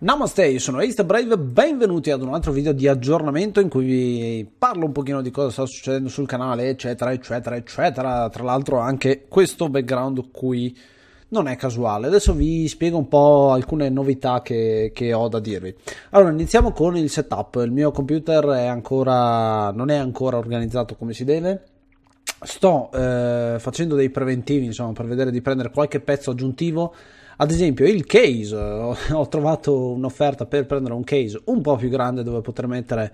Namaste, io sono Ace Brave, benvenuti ad un altro video di aggiornamento in cui vi parlo un pochino di cosa sta succedendo sul canale, eccetera, eccetera, eccetera. Tra l'altro anche questo background qui non è casuale. Adesso vi spiego un po' alcune novità che, che ho da dirvi. Allora, iniziamo con il setup. Il mio computer è ancora, non è ancora organizzato come si deve sto eh, facendo dei preventivi insomma per vedere di prendere qualche pezzo aggiuntivo ad esempio il case, eh, ho trovato un'offerta per prendere un case un po' più grande dove poter mettere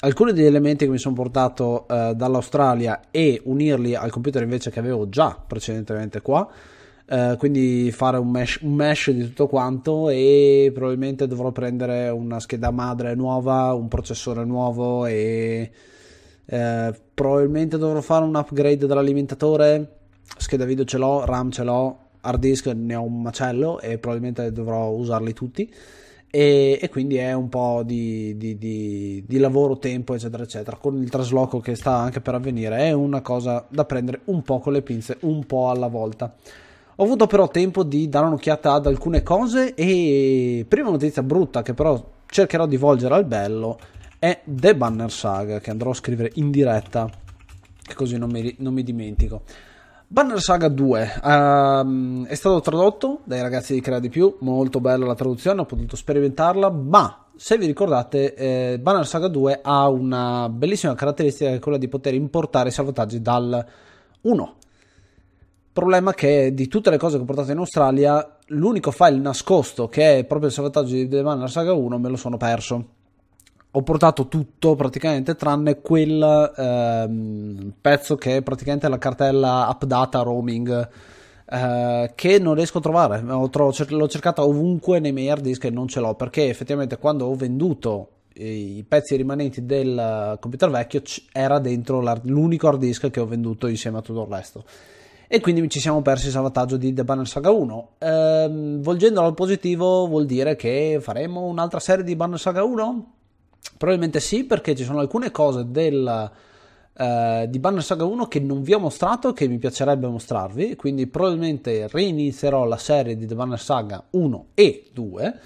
alcuni degli elementi che mi sono portato eh, dall'Australia e unirli al computer invece che avevo già precedentemente qua. Eh, quindi fare un mesh, un mesh, di tutto quanto e probabilmente dovrò prendere una scheda madre nuova, un processore nuovo e eh, probabilmente dovrò fare un upgrade dell'alimentatore. Scheda video ce l'ho, RAM ce l'ho, hard disk ne ho un macello e probabilmente dovrò usarli tutti e, e quindi è un po' di, di, di, di, lavoro, tempo eccetera eccetera con il trasloco che sta anche per avvenire è una cosa da prendere un po' con le pinze un po' alla volta ho avuto però tempo di dare un'occhiata ad alcune cose e prima notizia brutta che però cercherò di volgere al bello è The Banner Saga che andrò a scrivere in diretta così non mi, non mi dimentico Banner Saga 2 um, ehm, è stato tradotto dai ragazzi di Crea di più, molto bella la traduzione, ho potuto sperimentarla, ma se vi ricordate eh, Banner Saga 2 ha una bellissima caratteristica che è quella di poter importare i salvataggi dal 1. Problema che di tutte le cose che ho portato in Australia, l'unico file nascosto che è proprio il salvataggio di Banner Saga 1 me lo sono perso ho portato tutto praticamente tranne quel ehm, pezzo che è praticamente la cartella updata roaming eh, che non riesco a trovare tro- cer- l'ho cercata ovunque nei miei hard disk e non ce l'ho perché effettivamente quando ho venduto i pezzi rimanenti del computer vecchio c- era dentro l'unico hard disk che ho venduto insieme a tutto il resto e quindi ci siamo persi il salvataggio di The Banner Saga 1. Ehm, volgendolo al positivo vuol dire che faremo un'altra serie di Banner Saga 1? Probabilmente sì, perché ci sono alcune cose del, eh, di Banner Saga 1 che non vi ho mostrato e che mi piacerebbe mostrarvi, quindi probabilmente reinizierò la serie di The Banner Saga 1 e 2,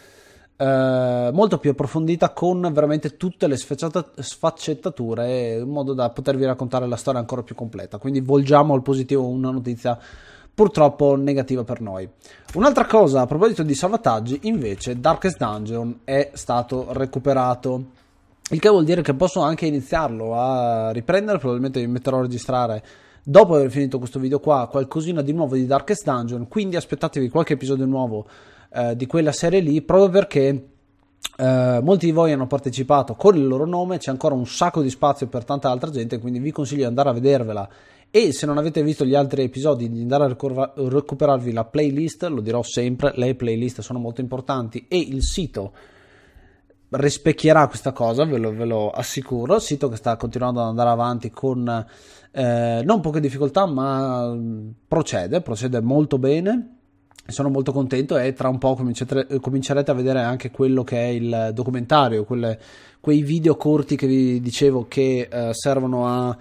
eh, molto più approfondita con veramente tutte le sfaccettature, in modo da potervi raccontare la storia ancora più completa. Quindi volgiamo al positivo una notizia purtroppo negativa per noi. Un'altra cosa a proposito di salvataggi, invece, Darkest Dungeon è stato recuperato. Il che vuol dire che posso anche iniziarlo a riprendere, probabilmente mi metterò a registrare dopo aver finito questo video qua qualcosina di nuovo di Darkest Dungeon, quindi aspettatevi qualche episodio nuovo eh, di quella serie lì, proprio perché eh, molti di voi hanno partecipato con il loro nome, c'è ancora un sacco di spazio per tanta altra gente, quindi vi consiglio di andare a vedervela e se non avete visto gli altri episodi di andare a recuperarvi la playlist, lo dirò sempre, le playlist sono molto importanti e il sito rispecchierà questa cosa, ve lo, ve lo assicuro. Il sito che sta continuando ad andare avanti con eh, non poche difficoltà, ma procede, procede molto bene. Sono molto contento e tra un po' comincerete a vedere anche quello che è il documentario, quelle, quei video corti che vi dicevo che eh, servono a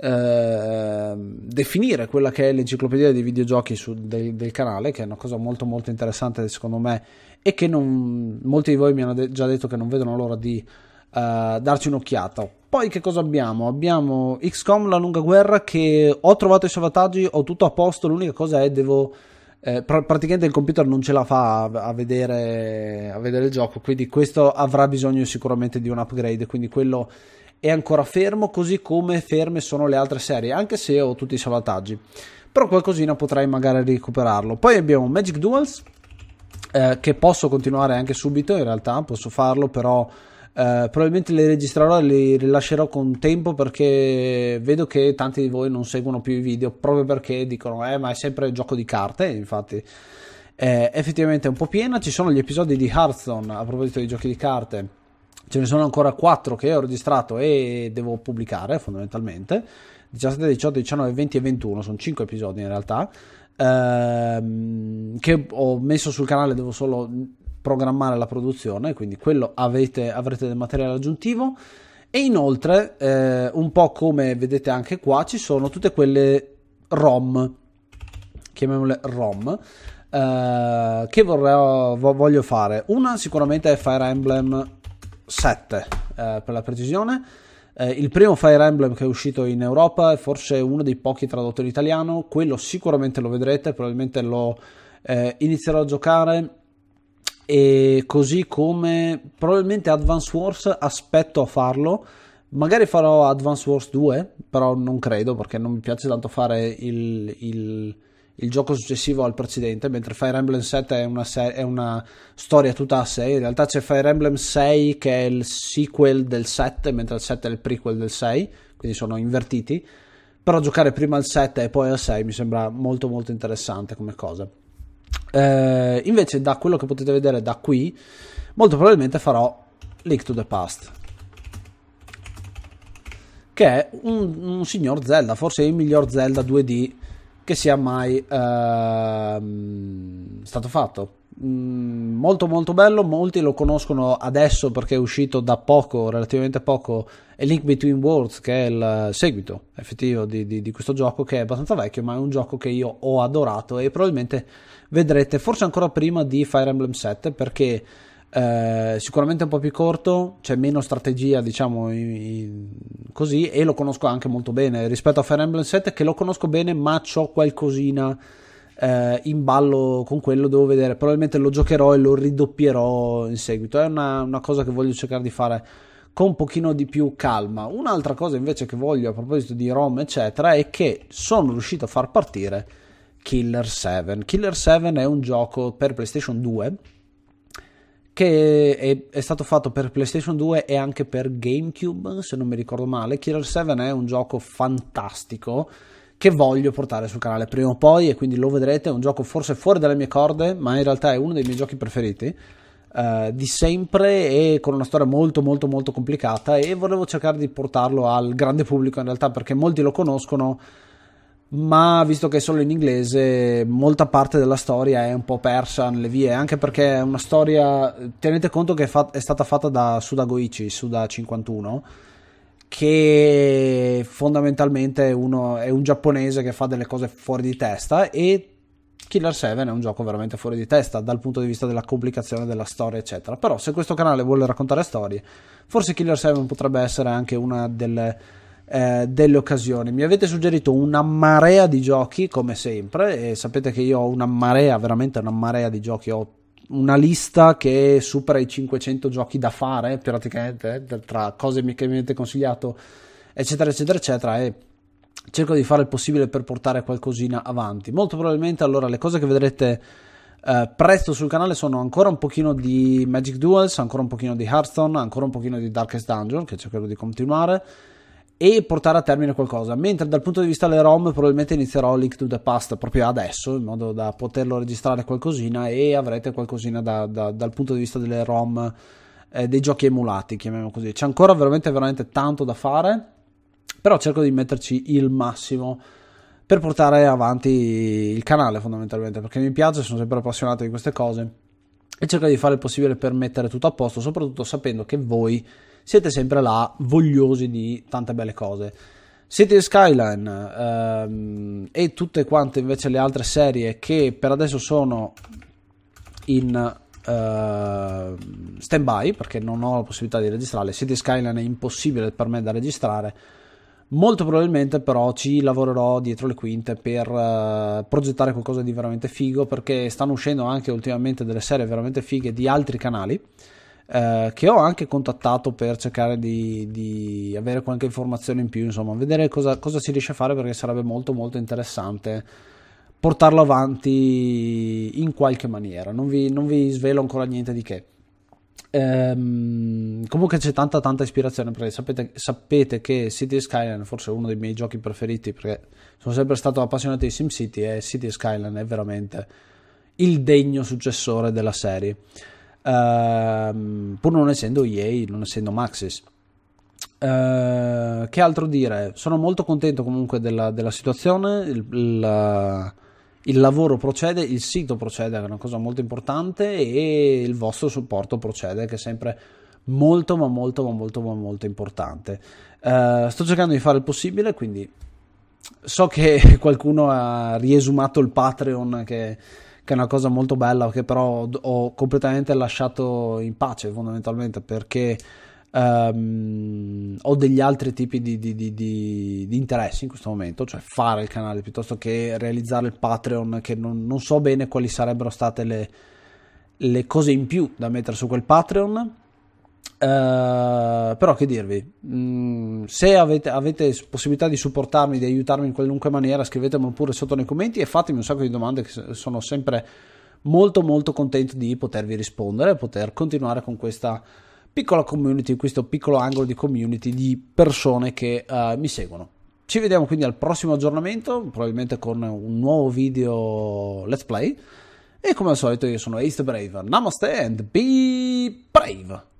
Ehm, definire quella che è l'enciclopedia dei videogiochi su, del, del, canale, che è una cosa molto molto interessante secondo me e che non, molti di voi mi hanno de- già detto che non vedono l'ora di Uh, darci un'occhiata. Poi che cosa abbiamo? Abbiamo XCOM La Lunga Guerra che ho trovato i salvataggi, ho tutto a posto, l'unica cosa è devo... Eh, pr- praticamente il computer non ce la fa a, a, vedere, a vedere il gioco, quindi questo avrà bisogno sicuramente di un upgrade, quindi quello è ancora fermo, così come ferme sono le altre serie, anche se ho tutti i salvataggi. Però qualcosina potrei magari recuperarlo. Poi abbiamo Magic Duels, eh, che posso continuare anche subito, in realtà posso farlo, però... Uh, probabilmente le registrerò e le rilascerò con tempo perché vedo che tanti di voi non seguono più i video proprio perché dicono eh ma è sempre gioco di carte infatti è eh, effettivamente è un po' piena ci sono gli episodi di Hearthstone a proposito di giochi di carte ce ne sono ancora 4 che ho registrato e devo pubblicare fondamentalmente 17, 18, 19, 20 e 21 sono 5 episodi in realtà ehm, che ho messo sul canale devo solo programmare la produzione quindi quello avete, avrete del materiale aggiuntivo e inoltre eh, un po' come vedete anche qua ci sono tutte quelle ROM chiamiamole ROM eh, che vorrei, voglio fare una sicuramente è Fire Emblem 7 eh, per la precisione. Eh, il primo Fire Emblem che è uscito in Europa è forse uno dei pochi tradotto in italiano, quello sicuramente lo vedrete, probabilmente lo eh, inizierò a giocare e così come probabilmente Advance Wars aspetto a farlo. Magari farò Advance Wars 2, però non credo perché non mi piace tanto fare il, il il gioco successivo al precedente, mentre Fire Emblem 7 è una, se- è una, storia tutta a sé. In realtà c'è Fire Emblem 6 che è il sequel del 7, mentre il 7 è il prequel del 6, quindi sono invertiti. Però giocare prima al 7 e poi al 6 mi sembra molto molto interessante come cosa. Eh, invece da quello che potete vedere da qui, molto probabilmente farò Link to the Past che è un, un, signor Zelda, forse il miglior Zelda 2D che sia mai ehm, stato fatto. Mm, molto molto bello, molti lo conoscono adesso perché è uscito da poco, relativamente poco, A Link Between Worlds che è il seguito effettivo di, di, di questo gioco che è abbastanza vecchio ma è un gioco che io ho adorato e probabilmente vedrete forse ancora prima di Fire Emblem 7 perché eh, sicuramente un po' più corto, c'è meno strategia, diciamo in, in, così, e lo conosco anche molto bene rispetto a Fire Emblem 7, che lo conosco bene, ma ho qualcosina eh, in ballo con quello. Devo vedere, probabilmente lo giocherò e lo ridoppierò in seguito. È una, una cosa che voglio cercare di fare con un pochino di più calma. Un'altra cosa invece che voglio a proposito di ROM, eccetera, è che sono riuscito a far partire Killer 7. Killer 7 è un gioco per PlayStation 2 che è, è, stato fatto per PlayStation 2 e anche per GameCube, se non mi ricordo male. Killer 7 è un gioco fantastico che voglio portare sul canale prima o poi e quindi lo vedrete, è un gioco forse fuori dalle mie corde, ma in realtà è uno dei miei giochi preferiti. Uh, di sempre e con una storia molto molto molto complicata e volevo cercare di portarlo al grande pubblico in realtà perché molti lo conoscono ma visto che è solo in inglese, molta parte della storia è un po' persa nelle vie, anche perché è una storia. Tenete conto che è, fat- è stata fatta da Suda Goichi, Suda 51, che fondamentalmente uno, è un giapponese che fa delle cose fuori di testa e Killer 7 è un gioco veramente fuori di testa dal punto di vista della complicazione della storia, eccetera. Però se questo canale vuole raccontare storie, forse Killer 7 potrebbe essere anche una delle eh, delle occasioni. Mi avete suggerito una marea di giochi, come sempre, e sapete che io ho una marea, veramente una marea di giochi, ho una lista che supera i 500 giochi da fare, praticamente, eh, tra cose che mi avete consigliato, eccetera, eccetera, eccetera, e cerco di fare il possibile per portare qualcosina avanti. Molto probabilmente allora le cose che vedrete eh, presto sul canale sono ancora un pochino di Magic Duels, ancora un pochino di Hearthstone, ancora un pochino di Darkest Dungeon, che cercherò di continuare, e portare a termine qualcosa. Mentre dal punto di vista delle ROM probabilmente inizierò Link to the Past proprio adesso, in modo da poterlo registrare qualcosina e avrete qualcosina da, da, dal punto di vista delle ROM eh, dei giochi emulati, chiamiamolo così. C'è ancora veramente, veramente tanto da fare, però cerco di metterci il massimo per portare avanti il canale fondamentalmente, perché mi piace, sono sempre appassionato di queste cose e cerco di fare il possibile per mettere tutto a posto, soprattutto sapendo che voi siete sempre là vogliosi di tante belle cose. City Skyline ehm, e tutte quante invece le altre serie che per adesso sono in Uh, ehm, stand by perché non ho la possibilità di registrarle. City Skyline è impossibile per me da registrare. Molto probabilmente però ci lavorerò dietro le quinte per uh, progettare qualcosa di veramente figo perché stanno uscendo anche ultimamente delle serie veramente fighe di altri canali. Eh, che ho anche contattato per cercare di, di, avere qualche informazione in più, insomma, vedere cosa, cosa si riesce a fare perché sarebbe molto molto interessante portarlo avanti in qualche maniera. Non vi, non vi svelo ancora niente di che. Ehm, comunque c'è tanta tanta ispirazione perché sapete, sapete che City Skyline è forse uno dei miei giochi preferiti perché sono sempre stato appassionato di SimCity e City Skyline è veramente il degno successore della serie. Ehm, pur non essendo EA, non essendo Maxis. Uh, che altro dire? Sono molto contento comunque della, della situazione. Il, il, il, lavoro procede, il sito procede, che è una cosa molto importante, e il vostro supporto procede, che è sempre molto, ma molto, ma molto, ma molto importante. Uh, sto cercando di fare il possibile, quindi so che qualcuno ha riesumato il Patreon che che è una cosa molto bella che però ho completamente lasciato in pace fondamentalmente perché um, ho degli altri tipi di, di, di, di, interessi in questo momento, cioè fare il canale piuttosto che realizzare il Patreon che non, non so bene quali sarebbero state le, le cose in più da mettere su quel Patreon Uh, però che dirvi, mm, se avete, avete, possibilità di supportarmi, di aiutarmi in qualunque maniera, scrivetemelo pure sotto nei commenti e fatemi un sacco di domande che sono sempre molto molto contento di potervi rispondere e poter continuare con questa piccola community, questo piccolo angolo di community di persone che uh, mi seguono. Ci vediamo quindi al prossimo aggiornamento, probabilmente con un nuovo video let's play. E come al solito io sono Ace Brave. Namaste and be brave!